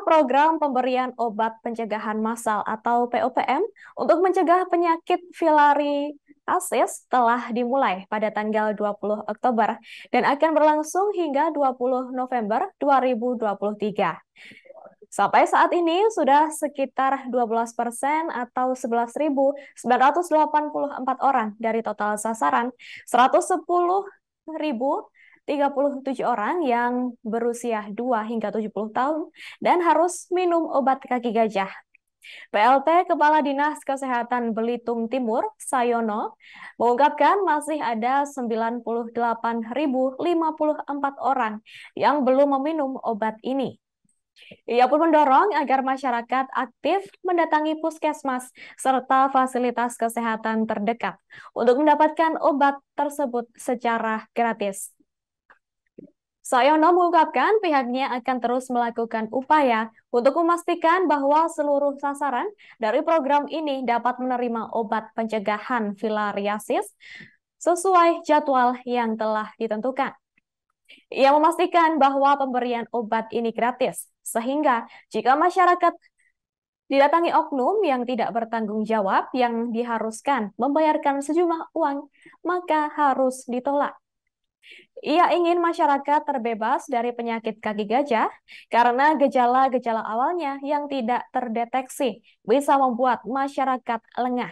program pemberian obat pencegahan masal atau POPM untuk mencegah penyakit filari ASIS telah dimulai pada tanggal 20 Oktober dan akan berlangsung hingga 20 November 2023. Sampai saat ini sudah sekitar 12 persen atau 11.984 orang dari total sasaran 110.000 37 orang yang berusia 2 hingga 70 tahun dan harus minum obat kaki gajah. PLT Kepala Dinas Kesehatan Belitung Timur, Sayono, mengungkapkan masih ada 98.054 orang yang belum meminum obat ini. Ia pun mendorong agar masyarakat aktif mendatangi puskesmas serta fasilitas kesehatan terdekat untuk mendapatkan obat tersebut secara gratis. Soeyono mengungkapkan pihaknya akan terus melakukan upaya untuk memastikan bahwa seluruh sasaran dari program ini dapat menerima obat pencegahan filariasis sesuai jadwal yang telah ditentukan. Ia memastikan bahwa pemberian obat ini gratis, sehingga jika masyarakat didatangi oknum yang tidak bertanggung jawab yang diharuskan membayarkan sejumlah uang, maka harus ditolak. Ia ingin masyarakat terbebas dari penyakit kaki gajah karena gejala-gejala awalnya yang tidak terdeteksi bisa membuat masyarakat lengah.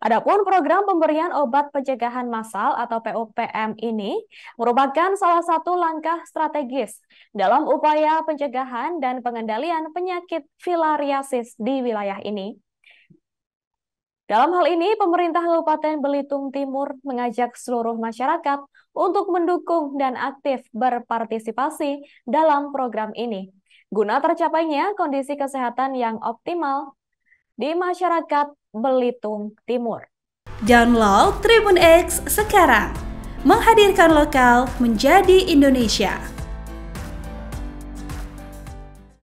Adapun program pemberian obat pencegahan massal atau POPM ini merupakan salah satu langkah strategis dalam upaya pencegahan dan pengendalian penyakit filariasis di wilayah ini. Dalam hal ini, pemerintah Kabupaten Belitung Timur mengajak seluruh masyarakat untuk mendukung dan aktif berpartisipasi dalam program ini. Guna tercapainya kondisi kesehatan yang optimal di masyarakat Belitung Timur. Download Tribun X sekarang. Menghadirkan lokal menjadi Indonesia.